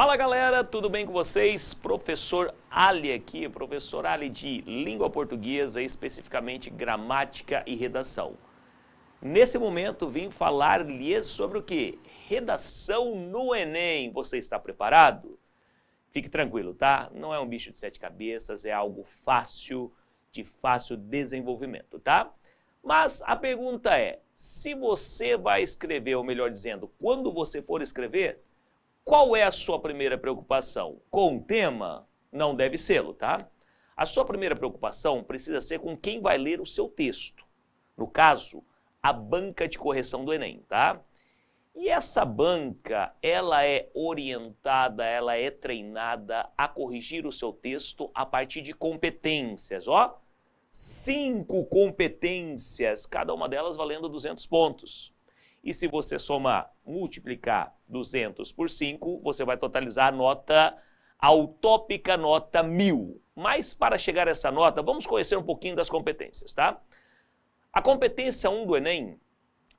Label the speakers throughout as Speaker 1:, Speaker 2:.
Speaker 1: Fala galera, tudo bem com vocês? Professor Ali aqui, professor Ali de Língua Portuguesa, especificamente Gramática e Redação. Nesse momento vim falar-lhes sobre o que? Redação no Enem. Você está preparado? Fique tranquilo, tá? Não é um bicho de sete cabeças, é algo fácil, de fácil desenvolvimento, tá? Mas a pergunta é, se você vai escrever, ou melhor dizendo, quando você for escrever, qual é a sua primeira preocupação? Com o tema? Não deve sê-lo, tá? A sua primeira preocupação precisa ser com quem vai ler o seu texto. No caso, a banca de correção do Enem, tá? E essa banca, ela é orientada, ela é treinada a corrigir o seu texto a partir de competências, ó. Cinco competências, cada uma delas valendo 200 pontos. E se você somar multiplicar 200 por 5, você vai totalizar a nota, a utópica nota 1000. Mas para chegar a essa nota, vamos conhecer um pouquinho das competências, tá? A competência 1 do Enem,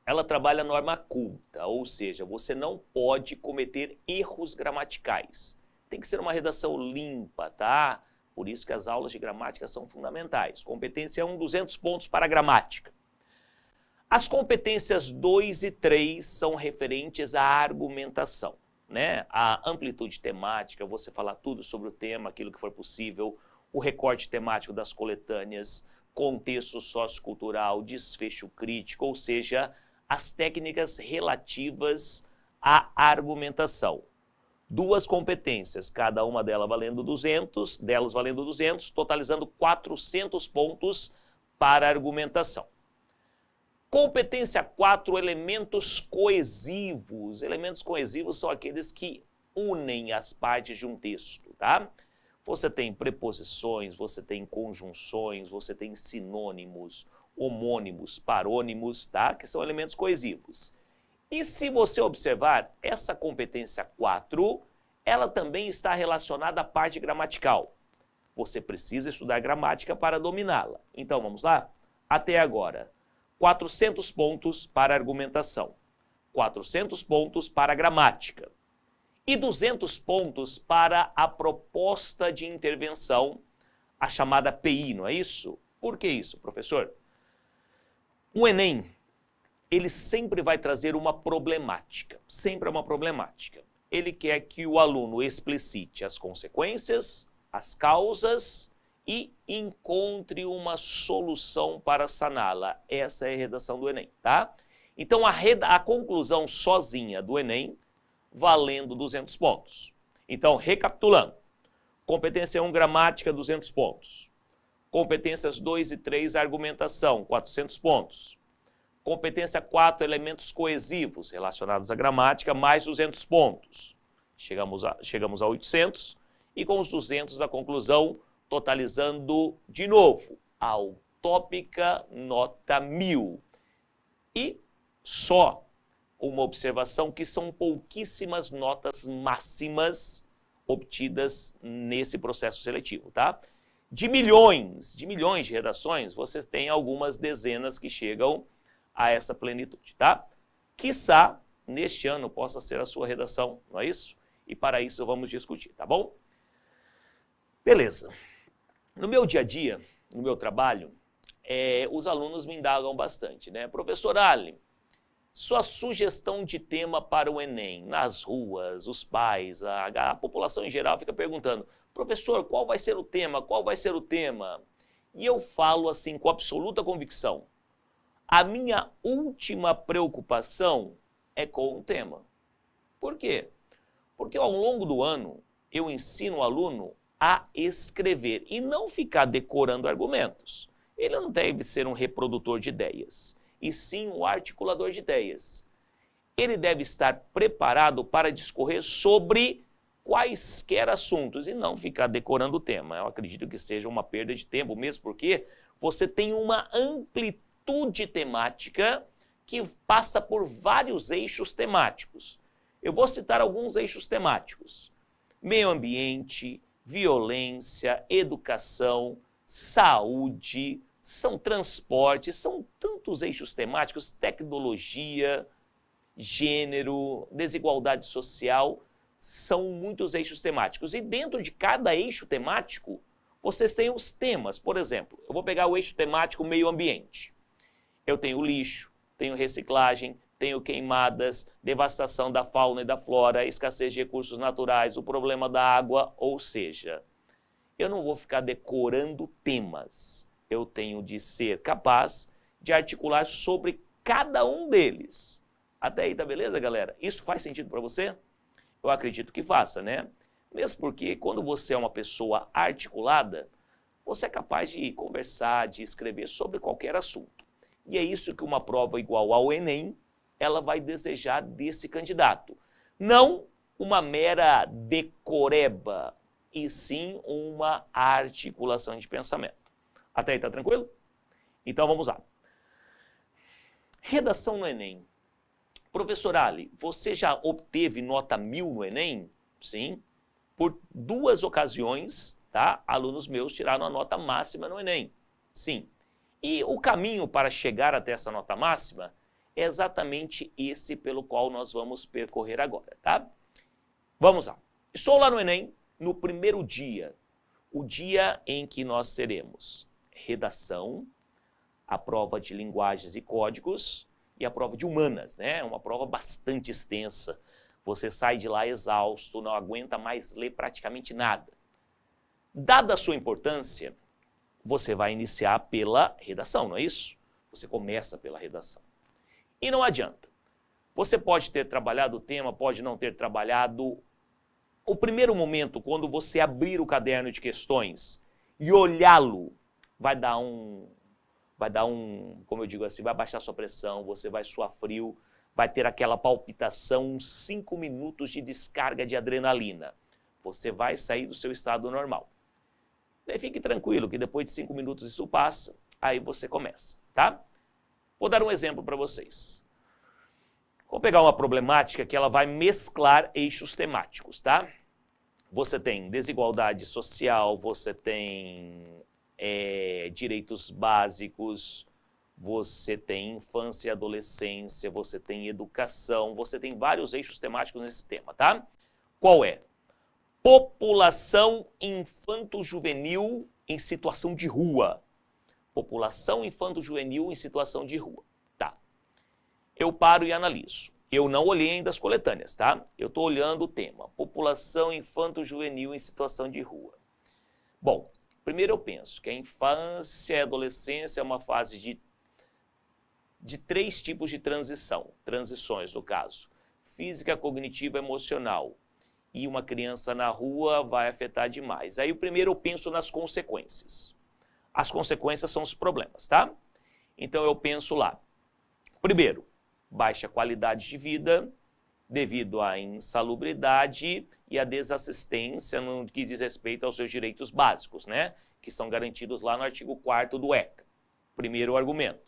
Speaker 1: ela trabalha a norma culta, ou seja, você não pode cometer erros gramaticais. Tem que ser uma redação limpa, tá? Por isso que as aulas de gramática são fundamentais. Competência 1, 200 pontos para a gramática. As competências 2 e 3 são referentes à argumentação, né? A amplitude temática, você falar tudo sobre o tema, aquilo que for possível, o recorte temático das coletâneas, contexto sociocultural, desfecho crítico, ou seja, as técnicas relativas à argumentação. Duas competências, cada uma delas valendo 200, delas valendo 200, totalizando 400 pontos para argumentação. Competência 4, elementos coesivos. Elementos coesivos são aqueles que unem as partes de um texto, tá? Você tem preposições, você tem conjunções, você tem sinônimos, homônimos, parônimos, tá? Que são elementos coesivos. E se você observar, essa competência 4, ela também está relacionada à parte gramatical. Você precisa estudar gramática para dominá-la. Então, vamos lá? Até agora, 400 pontos para argumentação, 400 pontos para gramática e 200 pontos para a proposta de intervenção, a chamada PI, não é isso? Por que isso, professor? O Enem, ele sempre vai trazer uma problemática, sempre é uma problemática. Ele quer que o aluno explicite as consequências, as causas e encontre uma solução para saná-la. Essa é a redação do Enem, tá? Então, a, reda a conclusão sozinha do Enem valendo 200 pontos. Então, recapitulando. Competência 1, gramática, 200 pontos. Competências 2 e 3, argumentação, 400 pontos. Competência 4, elementos coesivos relacionados à gramática, mais 200 pontos. Chegamos a, chegamos a 800 e com os 200 da conclusão, totalizando de novo a utópica nota mil. E só uma observação que são pouquíssimas notas máximas obtidas nesse processo seletivo, tá? De milhões, de milhões de redações, vocês têm algumas dezenas que chegam a essa plenitude, tá? Quiçá, neste ano, possa ser a sua redação, não é isso? E para isso vamos discutir, tá bom? Beleza. No meu dia a dia, no meu trabalho, é, os alunos me indagam bastante, né? Professor Ali, sua sugestão de tema para o Enem, nas ruas, os pais, a, a população em geral fica perguntando, professor, qual vai ser o tema? Qual vai ser o tema? E eu falo assim com absoluta convicção: a minha última preocupação é com o tema. Por quê? Porque ao longo do ano eu ensino o aluno a escrever e não ficar decorando argumentos. Ele não deve ser um reprodutor de ideias, e sim um articulador de ideias. Ele deve estar preparado para discorrer sobre quaisquer assuntos e não ficar decorando o tema. Eu acredito que seja uma perda de tempo, mesmo porque você tem uma amplitude temática que passa por vários eixos temáticos. Eu vou citar alguns eixos temáticos: meio ambiente, violência, educação, saúde, são transportes, são tantos eixos temáticos, tecnologia, gênero, desigualdade social, são muitos eixos temáticos. E dentro de cada eixo temático, vocês têm os temas. Por exemplo, eu vou pegar o eixo temático meio ambiente. Eu tenho lixo, tenho reciclagem, tenho queimadas, devastação da fauna e da flora, escassez de recursos naturais, o problema da água, ou seja, eu não vou ficar decorando temas. Eu tenho de ser capaz de articular sobre cada um deles. Até aí tá beleza, galera? Isso faz sentido para você? Eu acredito que faça, né? Mesmo porque quando você é uma pessoa articulada, você é capaz de conversar, de escrever sobre qualquer assunto. E é isso que uma prova igual ao Enem ela vai desejar desse candidato. Não uma mera decoreba, e sim uma articulação de pensamento. Até aí tá tranquilo? Então vamos lá. Redação no Enem. Professor Ali, você já obteve nota mil no Enem? Sim. Por duas ocasiões, tá? Alunos meus tiraram a nota máxima no Enem. Sim. E o caminho para chegar até essa nota máxima é exatamente esse pelo qual nós vamos percorrer agora, tá? Vamos lá. Estou lá no Enem, no primeiro dia, o dia em que nós teremos redação, a prova de linguagens e códigos e a prova de humanas, né? Uma prova bastante extensa. Você sai de lá exausto, não aguenta mais ler praticamente nada. Dada a sua importância, você vai iniciar pela redação, não é isso? Você começa pela redação. E não adianta. Você pode ter trabalhado o tema, pode não ter trabalhado. O primeiro momento, quando você abrir o caderno de questões e olhá-lo, vai dar um. Vai dar um. Como eu digo assim, vai baixar sua pressão, você vai suar frio, vai ter aquela palpitação, uns 5 minutos de descarga de adrenalina. Você vai sair do seu estado normal. Daí fique tranquilo, que depois de 5 minutos isso passa, aí você começa, tá? Vou dar um exemplo para vocês. Vou pegar uma problemática que ela vai mesclar eixos temáticos, tá? Você tem desigualdade social, você tem é, direitos básicos, você tem infância e adolescência, você tem educação, você tem vários eixos temáticos nesse tema, tá? Qual é? População infanto-juvenil em situação de rua população infanto-juvenil em situação de rua. Tá. Eu paro e analiso. Eu não olhei ainda as coletâneas, tá? Eu estou olhando o tema, população infanto-juvenil em situação de rua. Bom, primeiro eu penso que a infância e a adolescência é uma fase de, de três tipos de transição, transições no caso, física, cognitiva, emocional. E uma criança na rua vai afetar demais. Aí o primeiro eu penso nas consequências as consequências são os problemas, tá? Então eu penso lá. Primeiro, baixa qualidade de vida devido à insalubridade e à desassistência no que diz respeito aos seus direitos básicos, né? Que são garantidos lá no artigo 4 do ECA. Primeiro argumento.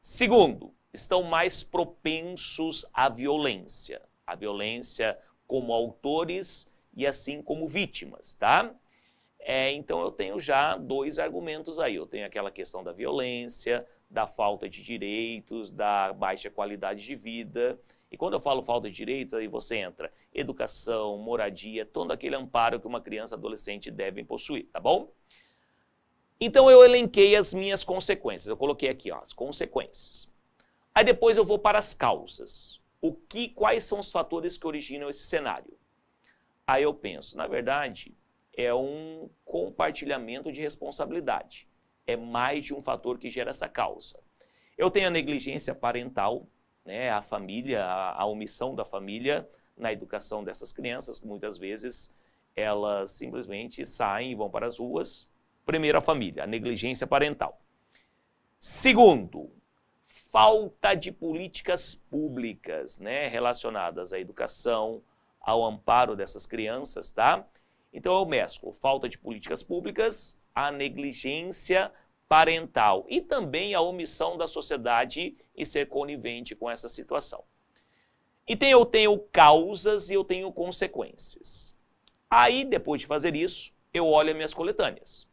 Speaker 1: Segundo, estão mais propensos à violência. A violência como autores e assim como vítimas, tá? É, então eu tenho já dois argumentos aí. Eu tenho aquela questão da violência, da falta de direitos, da baixa qualidade de vida. E quando eu falo falta de direitos, aí você entra educação, moradia, todo aquele amparo que uma criança e adolescente devem possuir, tá bom? Então eu elenquei as minhas consequências. Eu coloquei aqui ó, as consequências. Aí depois eu vou para as causas. O que, quais são os fatores que originam esse cenário? Aí eu penso, na verdade, é um compartilhamento de responsabilidade. É mais de um fator que gera essa causa. Eu tenho a negligência parental, né, a família, a, a omissão da família na educação dessas crianças, que muitas vezes elas simplesmente saem e vão para as ruas. Primeiro, a família, a negligência parental. Segundo, falta de políticas públicas né, relacionadas à educação, ao amparo dessas crianças, tá? Então eu mesclo falta de políticas públicas, a negligência parental e também a omissão da sociedade e ser conivente com essa situação. Então eu tenho causas e eu tenho consequências. Aí, depois de fazer isso, eu olho as minhas coletâneas.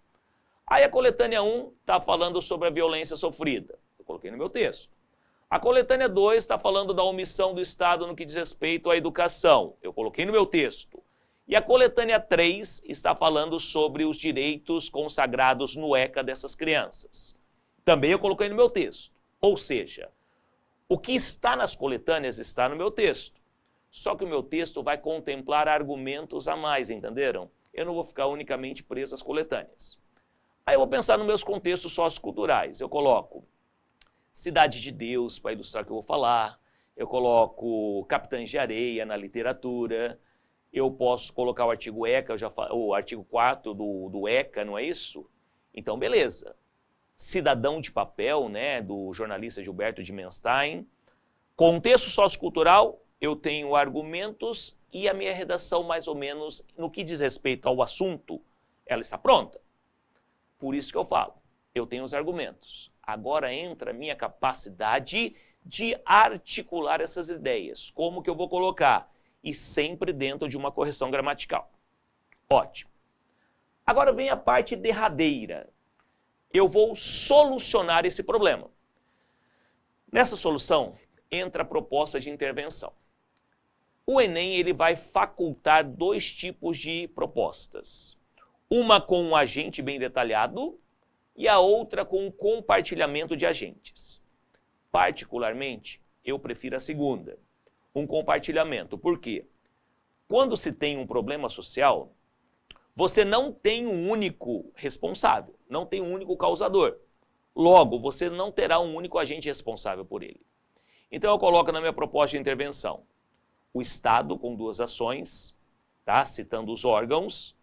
Speaker 1: Aí a coletânea 1 está falando sobre a violência sofrida. Eu coloquei no meu texto. A coletânea 2 está falando da omissão do Estado no que diz respeito à educação. Eu coloquei no meu texto. E a coletânea 3 está falando sobre os direitos consagrados no ECA dessas crianças. Também eu coloquei no meu texto. Ou seja, o que está nas coletâneas está no meu texto. Só que o meu texto vai contemplar argumentos a mais, entenderam? Eu não vou ficar unicamente preso às coletâneas. Aí eu vou pensar nos meus contextos socioculturais. Eu coloco Cidade de Deus para ilustrar o que eu vou falar. Eu coloco Capitães de Areia na literatura eu posso colocar o artigo ECA, já o artigo 4 do, do ECA, não é isso? Então, beleza. Cidadão de papel, né, do jornalista Gilberto de Menstein. Contexto sociocultural, eu tenho argumentos e a minha redação, mais ou menos, no que diz respeito ao assunto, ela está pronta. Por isso que eu falo, eu tenho os argumentos. Agora entra a minha capacidade de articular essas ideias. Como que eu vou colocar? e sempre dentro de uma correção gramatical. Ótimo. Agora vem a parte derradeira. Eu vou solucionar esse problema. Nessa solução entra a proposta de intervenção. O Enem ele vai facultar dois tipos de propostas. Uma com um agente bem detalhado e a outra com um compartilhamento de agentes. Particularmente, eu prefiro a segunda um compartilhamento. Por quê? Quando se tem um problema social, você não tem um único responsável, não tem um único causador. Logo, você não terá um único agente responsável por ele. Então eu coloco na minha proposta de intervenção o Estado com duas ações, tá? Citando os órgãos,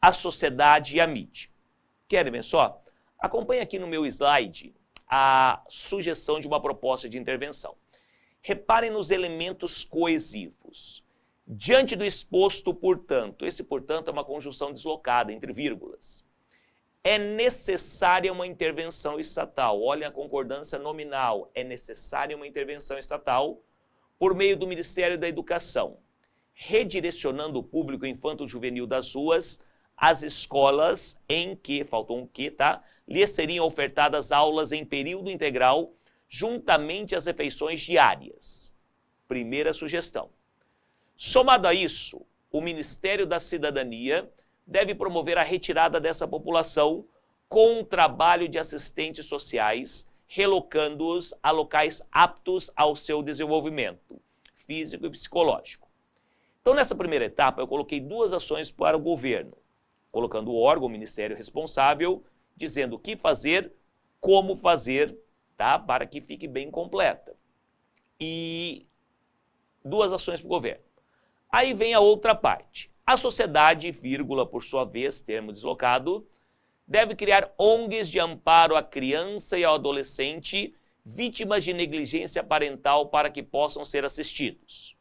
Speaker 1: a sociedade e a mídia. Querem ver só? Acompanhe aqui no meu slide a sugestão de uma proposta de intervenção. Reparem nos elementos coesivos. Diante do exposto, portanto, esse portanto é uma conjunção deslocada entre vírgulas. É necessária uma intervenção estatal. Olha a concordância nominal. É necessária uma intervenção estatal por meio do Ministério da Educação, redirecionando o público infanto-juvenil das ruas às escolas em que, faltou um que, tá? Lhes seriam ofertadas aulas em período integral juntamente às refeições diárias. Primeira sugestão. Somado a isso, o Ministério da Cidadania deve promover a retirada dessa população com o trabalho de assistentes sociais, relocando-os a locais aptos ao seu desenvolvimento físico e psicológico. Então, nessa primeira etapa, eu coloquei duas ações para o governo, colocando o órgão, o ministério responsável, dizendo o que fazer, como fazer tá? para que fique bem completa. E duas ações para o governo. Aí vem a outra parte. A sociedade, vírgula, por sua vez, termo deslocado, deve criar ONGs de amparo à criança e ao adolescente vítimas de negligência parental para que possam ser assistidos.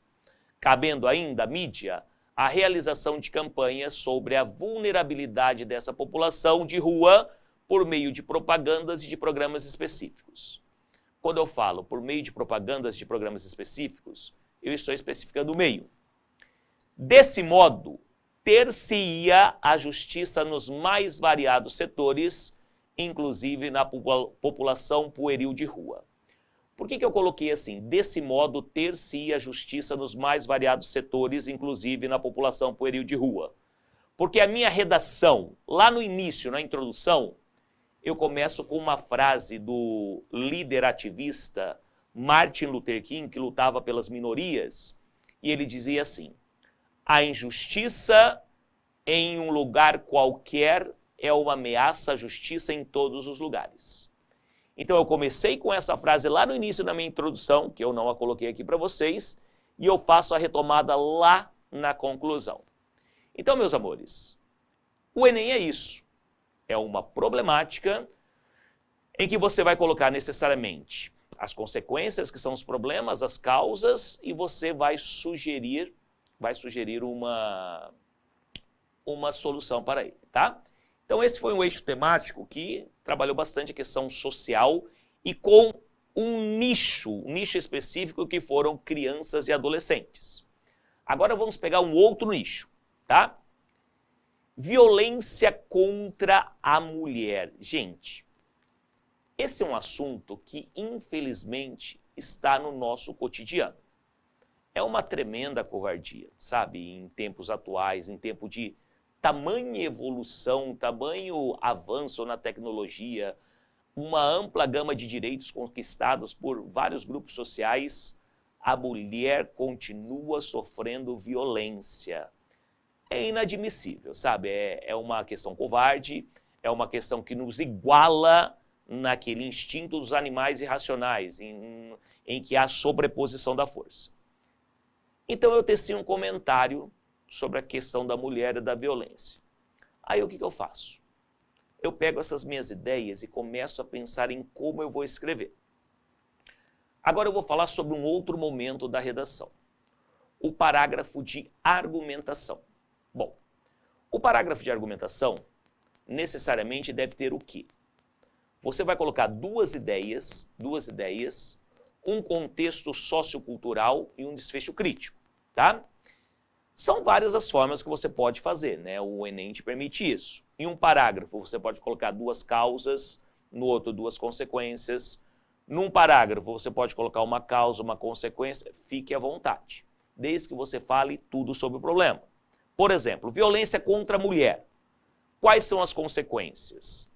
Speaker 1: Cabendo ainda à mídia a realização de campanhas sobre a vulnerabilidade dessa população de rua por meio de propagandas e de programas específicos. Quando eu falo por meio de propagandas e de programas específicos, eu estou especificando o meio. Desse modo, ter-se-ia a justiça nos mais variados setores, inclusive na população pueril de rua. Por que, que eu coloquei assim? Desse modo, ter-se-ia a justiça nos mais variados setores, inclusive na população pueril de rua. Porque a minha redação, lá no início, na introdução, eu começo com uma frase do líder ativista Martin Luther King, que lutava pelas minorias, e ele dizia assim: a injustiça em um lugar qualquer é uma ameaça à justiça em todos os lugares. Então eu comecei com essa frase lá no início da minha introdução, que eu não a coloquei aqui para vocês, e eu faço a retomada lá na conclusão. Então, meus amores, o Enem é isso é uma problemática em que você vai colocar necessariamente as consequências, que são os problemas, as causas, e você vai sugerir, vai sugerir uma, uma solução para ele, tá? Então esse foi um eixo temático que trabalhou bastante a questão social e com um nicho, um nicho específico que foram crianças e adolescentes. Agora vamos pegar um outro nicho, tá? Violência contra a mulher. Gente, esse é um assunto que, infelizmente, está no nosso cotidiano. É uma tremenda covardia, sabe? Em tempos atuais, em tempo de tamanha evolução, tamanho avanço na tecnologia, uma ampla gama de direitos conquistados por vários grupos sociais, a mulher continua sofrendo violência é inadmissível, sabe? É, é uma questão covarde, é uma questão que nos iguala naquele instinto dos animais irracionais, em, em que há sobreposição da força. Então eu teci um comentário sobre a questão da mulher e da violência. Aí o que, que eu faço? Eu pego essas minhas ideias e começo a pensar em como eu vou escrever. Agora eu vou falar sobre um outro momento da redação: o parágrafo de argumentação. Bom, o parágrafo de argumentação necessariamente deve ter o quê? Você vai colocar duas ideias, duas ideias, um contexto sociocultural e um desfecho crítico, tá? São várias as formas que você pode fazer, né? O Enem te permite isso. Em um parágrafo, você pode colocar duas causas, no outro, duas consequências. Num parágrafo, você pode colocar uma causa, uma consequência, fique à vontade, desde que você fale tudo sobre o problema. Por exemplo, violência contra a mulher. Quais são as consequências?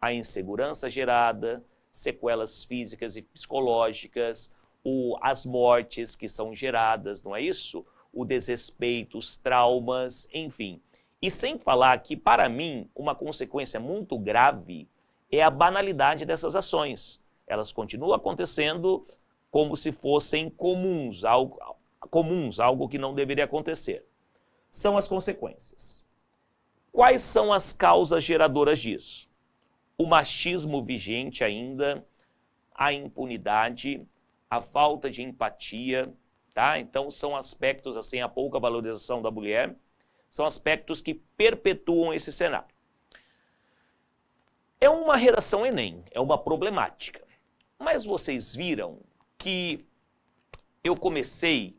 Speaker 1: A insegurança gerada, sequelas físicas e psicológicas, o, as mortes que são geradas, não é isso? O desrespeito, os traumas, enfim. E sem falar que, para mim, uma consequência muito grave é a banalidade dessas ações. Elas continuam acontecendo como se fossem comuns, algo, comuns, algo que não deveria acontecer são as consequências. Quais são as causas geradoras disso? O machismo vigente ainda, a impunidade, a falta de empatia, tá? Então são aspectos assim a pouca valorização da mulher, são aspectos que perpetuam esse cenário. É uma redação ENEM, é uma problemática. Mas vocês viram que eu comecei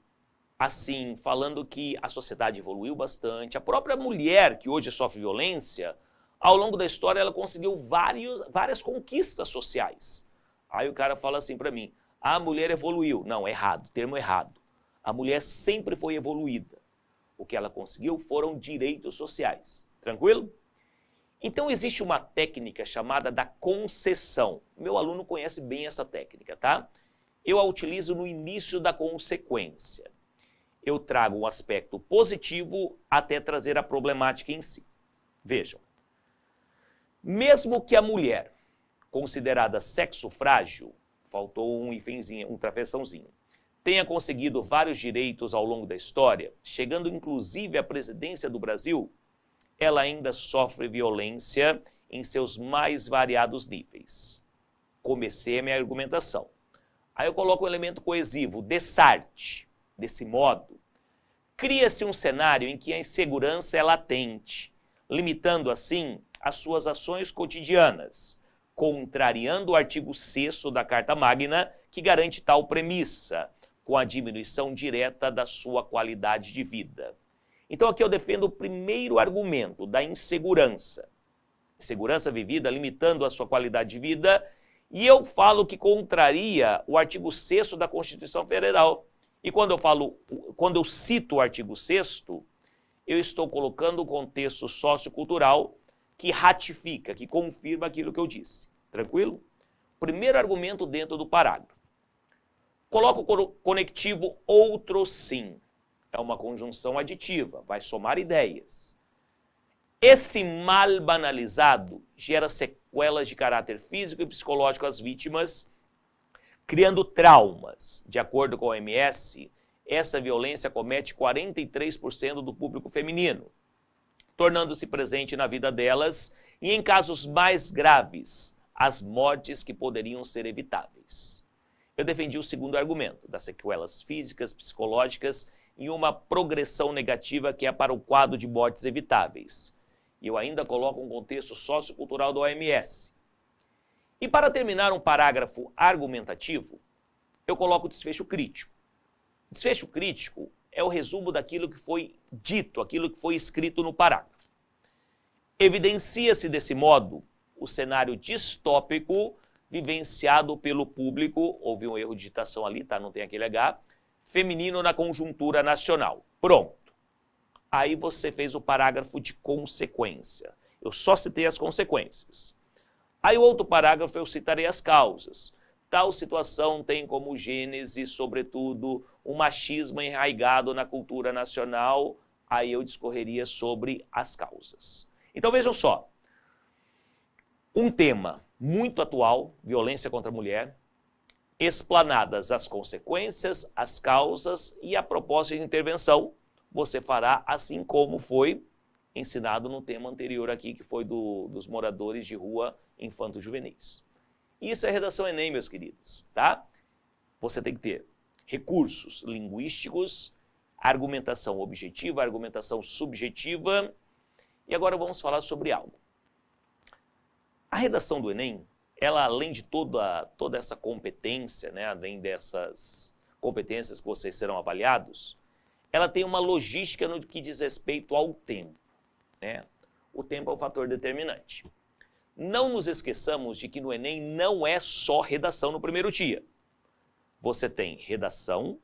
Speaker 1: assim, falando que a sociedade evoluiu bastante. A própria mulher que hoje sofre violência, ao longo da história ela conseguiu vários, várias conquistas sociais. Aí o cara fala assim para mim: a mulher evoluiu. Não, errado, termo errado. A mulher sempre foi evoluída. O que ela conseguiu foram direitos sociais. Tranquilo? Então existe uma técnica chamada da concessão. Meu aluno conhece bem essa técnica, tá? Eu a utilizo no início da consequência eu trago um aspecto positivo até trazer a problemática em si. Vejam, mesmo que a mulher, considerada sexo frágil, faltou um enfimzinho, um travessãozinho, tenha conseguido vários direitos ao longo da história, chegando inclusive à presidência do Brasil, ela ainda sofre violência em seus mais variados níveis. Comecei a minha argumentação. Aí eu coloco o um elemento coesivo, desarte. Desse modo, cria-se um cenário em que a insegurança é latente, limitando assim as suas ações cotidianas, contrariando o artigo 6 da Carta Magna, que garante tal premissa, com a diminuição direta da sua qualidade de vida. Então, aqui eu defendo o primeiro argumento da insegurança. Insegurança vivida limitando a sua qualidade de vida, e eu falo que contraria o artigo 6 da Constituição Federal, e quando eu falo, quando eu cito o artigo 6 eu estou colocando o contexto sociocultural que ratifica, que confirma aquilo que eu disse. Tranquilo? Primeiro argumento dentro do parágrafo. Coloca o conectivo outro sim. É uma conjunção aditiva, vai somar ideias. Esse mal banalizado gera sequelas de caráter físico e psicológico às vítimas criando traumas. De acordo com a OMS, essa violência comete 43% do público feminino, tornando-se presente na vida delas e, em casos mais graves, as mortes que poderiam ser evitáveis. Eu defendi o segundo argumento, das sequelas físicas, psicológicas e uma progressão negativa que é para o quadro de mortes evitáveis. E eu ainda coloco um contexto sociocultural da OMS, e para terminar um parágrafo argumentativo, eu coloco o desfecho crítico. Desfecho crítico é o resumo daquilo que foi dito, aquilo que foi escrito no parágrafo. Evidencia-se desse modo o cenário distópico vivenciado pelo público, houve um erro de digitação ali, tá? Não tem aquele H, feminino na conjuntura nacional. Pronto. Aí você fez o parágrafo de consequência. Eu só citei as consequências. Aí o outro parágrafo eu citarei as causas. Tal situação tem como gênese, sobretudo, o um machismo enraizado na cultura nacional. Aí eu discorreria sobre as causas. Então vejam só. Um tema muito atual, violência contra a mulher, explanadas as consequências, as causas e a proposta de intervenção, você fará assim como foi ensinado no tema anterior aqui, que foi do, dos moradores de rua infanto-juvenis. Isso é redação Enem, meus queridos, tá? Você tem que ter recursos linguísticos, argumentação objetiva, argumentação subjetiva. E agora vamos falar sobre algo. A redação do Enem, ela além de toda, toda essa competência, né, além dessas competências que vocês serão avaliados, ela tem uma logística no que diz respeito ao tempo. Né? O tempo é um fator determinante. Não nos esqueçamos de que no Enem não é só redação no primeiro dia. Você tem redação,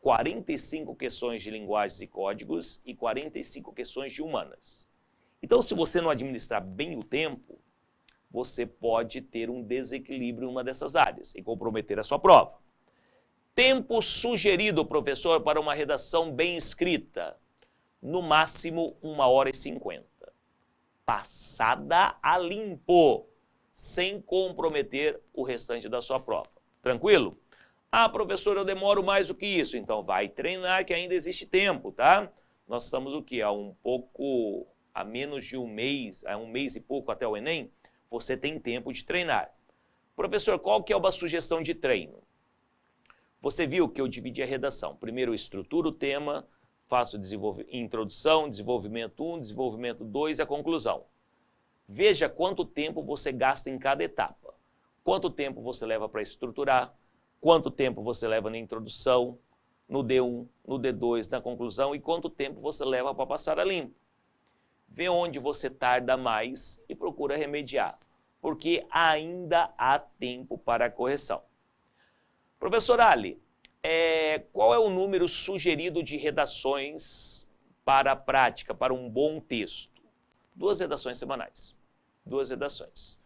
Speaker 1: 45 questões de linguagens e códigos e 45 questões de humanas. Então, se você não administrar bem o tempo, você pode ter um desequilíbrio em uma dessas áreas e comprometer a sua prova. Tempo sugerido, professor, para uma redação bem escrita, no máximo uma hora e cinquenta. Passada a limpo, sem comprometer o restante da sua prova. Tranquilo? Ah, professor, eu demoro mais do que isso. Então vai treinar que ainda existe tempo, tá? Nós estamos o que? Há um pouco, a menos de um mês, há um mês e pouco até o Enem, você tem tempo de treinar. Professor, qual que é uma sugestão de treino? Você viu que eu dividi a redação. Primeiro eu estruturo o tema, faço desenvolve... introdução, desenvolvimento 1, desenvolvimento 2 e a conclusão. Veja quanto tempo você gasta em cada etapa. Quanto tempo você leva para estruturar, quanto tempo você leva na introdução, no D1, no D2, na conclusão e quanto tempo você leva para passar a limpo. Vê onde você tarda mais e procura remediar, porque ainda há tempo para a correção. Professor Ali, é, qual é o número sugerido de redações para a prática, para um bom texto? Duas redações semanais. Duas redações.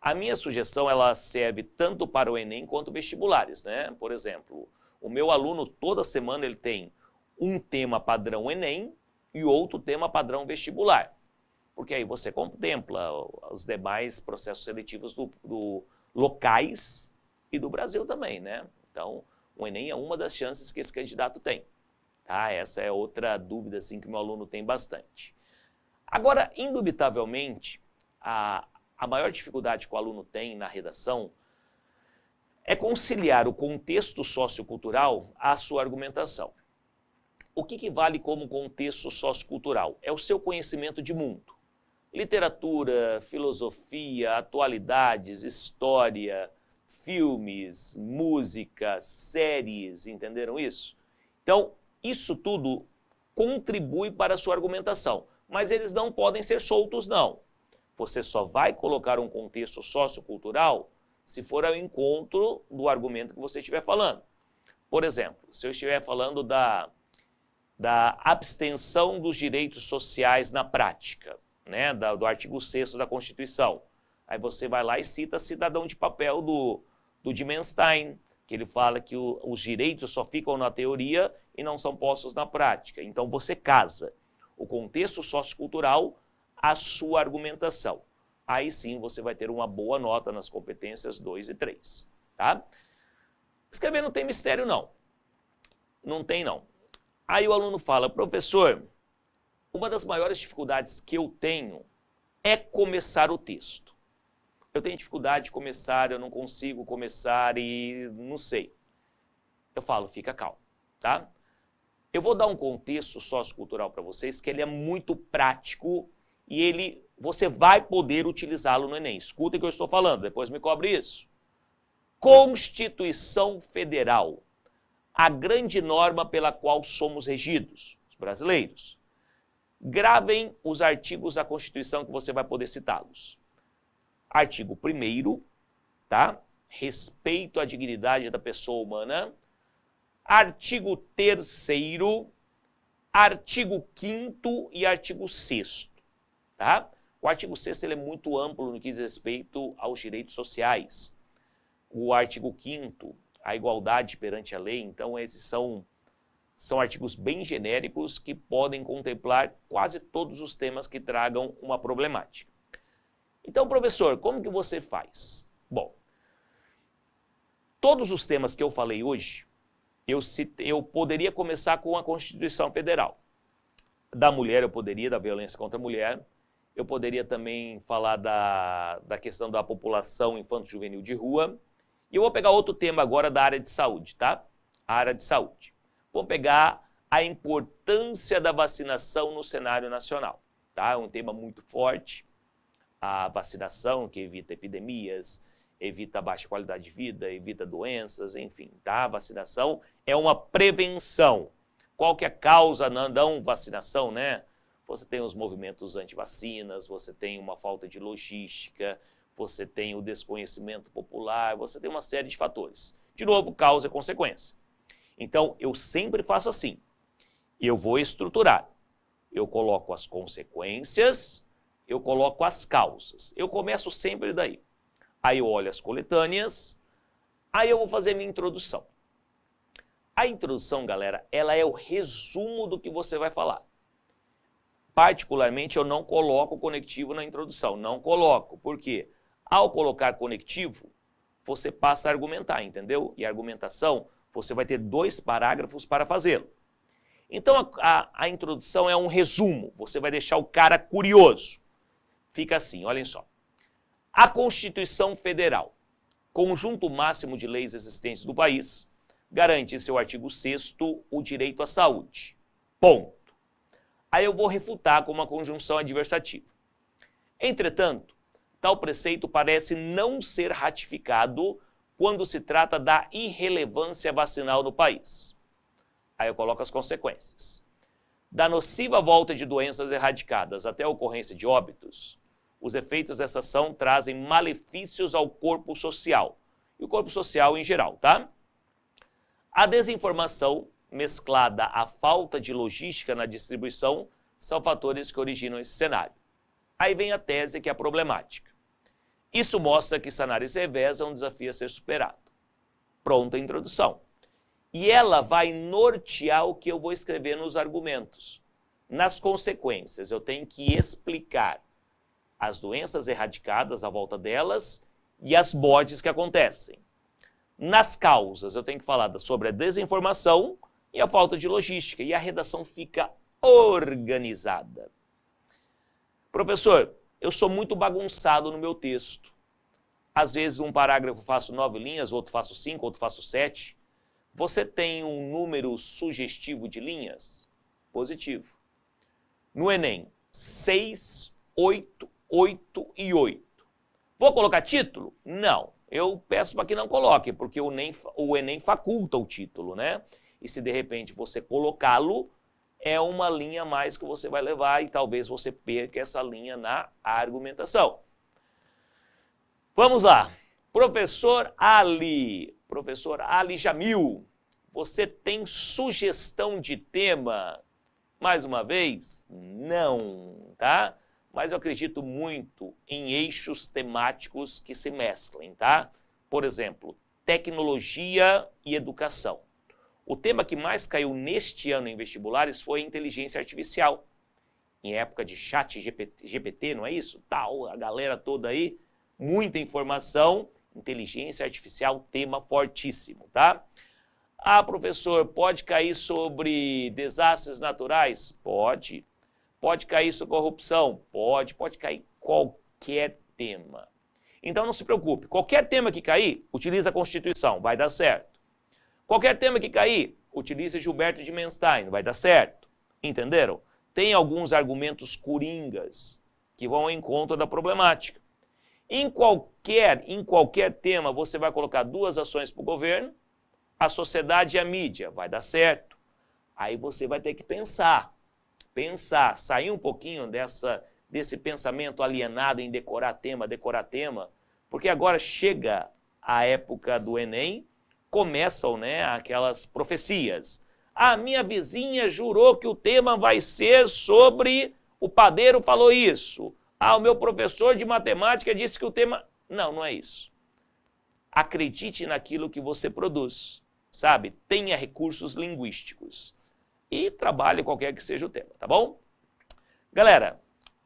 Speaker 1: A minha sugestão ela serve tanto para o Enem quanto vestibulares, né? Por exemplo, o meu aluno toda semana ele tem um tema padrão Enem e outro tema padrão vestibular, porque aí você contempla os demais processos seletivos do, do locais e do Brasil também, né? Então o Enem é uma das chances que esse candidato tem. Tá? Essa é outra dúvida assim, que meu aluno tem bastante. Agora, indubitavelmente, a, a maior dificuldade que o aluno tem na redação é conciliar o contexto sociocultural à sua argumentação. O que, que vale como contexto sociocultural? É o seu conhecimento de mundo. Literatura, filosofia, atualidades, história, filmes, músicas, séries, entenderam isso? Então, isso tudo contribui para a sua argumentação, mas eles não podem ser soltos, não. Você só vai colocar um contexto sociocultural se for ao encontro do argumento que você estiver falando. Por exemplo, se eu estiver falando da, da abstenção dos direitos sociais na prática, né, da, do artigo 6 da Constituição, aí você vai lá e cita cidadão de papel do do Dimenstein, que ele fala que o, os direitos só ficam na teoria e não são postos na prática. Então você casa o contexto sociocultural à sua argumentação. Aí sim você vai ter uma boa nota nas competências 2 e 3, tá? Escrever não tem mistério não. Não tem não. Aí o aluno fala: "Professor, uma das maiores dificuldades que eu tenho é começar o texto eu tenho dificuldade de começar, eu não consigo começar e não sei. Eu falo, fica calmo, tá? Eu vou dar um contexto sociocultural para vocês que ele é muito prático e ele você vai poder utilizá-lo no Enem. Escuta o que eu estou falando, depois me cobre isso. Constituição Federal, a grande norma pela qual somos regidos, os brasileiros. Gravem os artigos da Constituição que você vai poder citá-los. Artigo 1 tá? Respeito à dignidade da pessoa humana. Artigo 3 artigo 5 e artigo 6 tá? O artigo 6 ele é muito amplo no que diz respeito aos direitos sociais. O artigo 5 a igualdade perante a lei, então esses são são artigos bem genéricos que podem contemplar quase todos os temas que tragam uma problemática. Então, professor, como que você faz? Bom, todos os temas que eu falei hoje, eu, eu poderia começar com a Constituição Federal. Da mulher eu poderia, da violência contra a mulher, eu poderia também falar da, da questão da população infanto-juvenil de rua. E eu vou pegar outro tema agora da área de saúde, tá? A área de saúde. Vou pegar a importância da vacinação no cenário nacional, tá? É um tema muito forte a vacinação, que evita epidemias, evita baixa qualidade de vida, evita doenças, enfim, tá? A vacinação é uma prevenção. Qual que é a causa na não vacinação, né? Você tem os movimentos anti-vacinas, você tem uma falta de logística, você tem o desconhecimento popular, você tem uma série de fatores. De novo, causa e consequência. Então, eu sempre faço assim. Eu vou estruturar. Eu coloco as consequências eu coloco as causas. Eu começo sempre daí. Aí eu olho as coletâneas, aí eu vou fazer minha introdução. A introdução, galera, ela é o resumo do que você vai falar. Particularmente, eu não coloco conectivo na introdução, não coloco, porque ao colocar conectivo, você passa a argumentar, entendeu? E a argumentação, você vai ter dois parágrafos para fazê-lo. Então, a, a, a introdução é um resumo, você vai deixar o cara curioso fica assim, olhem só. A Constituição Federal, conjunto máximo de leis existentes do país, garante em seu artigo 6 o direito à saúde. Ponto. Aí eu vou refutar com uma conjunção adversativa. Entretanto, tal preceito parece não ser ratificado quando se trata da irrelevância vacinal no país. Aí eu coloco as consequências. Da nociva volta de doenças erradicadas até a ocorrência de óbitos, os efeitos dessa ação trazem malefícios ao corpo social e o corpo social em geral, tá? A desinformação mesclada à falta de logística na distribuição são fatores que originam esse cenário. Aí vem a tese que é problemática. Isso mostra que cenários revés é um desafio a ser superado. Pronta a introdução. E ela vai nortear o que eu vou escrever nos argumentos. Nas consequências, eu tenho que explicar as doenças erradicadas à volta delas e as bodes que acontecem. Nas causas, eu tenho que falar sobre a desinformação e a falta de logística, e a redação fica organizada. Professor, eu sou muito bagunçado no meu texto. Às vezes, um parágrafo faço nove linhas, outro faço cinco, outro faço sete. Você tem um número sugestivo de linhas? Positivo. No Enem, 6, 8 8 e 8. Vou colocar título? Não. Eu peço para que não coloque, porque o Enem, o Enem faculta o título, né? E se de repente você colocá-lo, é uma linha a mais que você vai levar e talvez você perca essa linha na argumentação. Vamos lá. Professor Ali, professor Ali Jamil, você tem sugestão de tema? Mais uma vez, não, tá? mas eu acredito muito em eixos temáticos que se mesclem, tá? Por exemplo, tecnologia e educação. O tema que mais caiu neste ano em vestibulares foi inteligência artificial. Em época de chat GPT, GPT não é isso? Tal, tá, a galera toda aí, muita informação, inteligência artificial, tema fortíssimo, tá? Ah, professor, pode cair sobre desastres naturais? Pode. Pode cair sua corrupção? Pode, pode cair qualquer tema. Então não se preocupe, qualquer tema que cair, utilize a Constituição, vai dar certo. Qualquer tema que cair, utilize Gilberto de Menstein, vai dar certo. Entenderam? Tem alguns argumentos coringas que vão em conta da problemática. Em qualquer, em qualquer tema, você vai colocar duas ações para o governo, a sociedade e a mídia, vai dar certo. Aí você vai ter que pensar pensar, sair um pouquinho dessa desse pensamento alienado em decorar tema, decorar tema, porque agora chega a época do Enem, começam, né, aquelas profecias. A minha vizinha jurou que o tema vai ser sobre o padeiro falou isso. Ah, o meu professor de matemática disse que o tema não, não é isso. Acredite naquilo que você produz, sabe? Tenha recursos linguísticos e trabalhe qualquer que seja o tema, tá bom? Galera,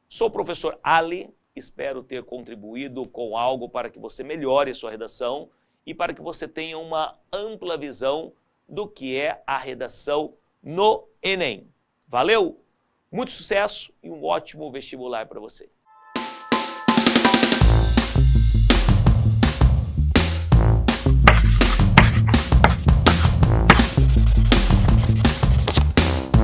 Speaker 1: sou o professor Ali, espero ter contribuído com algo para que você melhore sua redação e para que você tenha uma ampla visão do que é a redação no Enem. Valeu! Muito sucesso e um ótimo vestibular para você.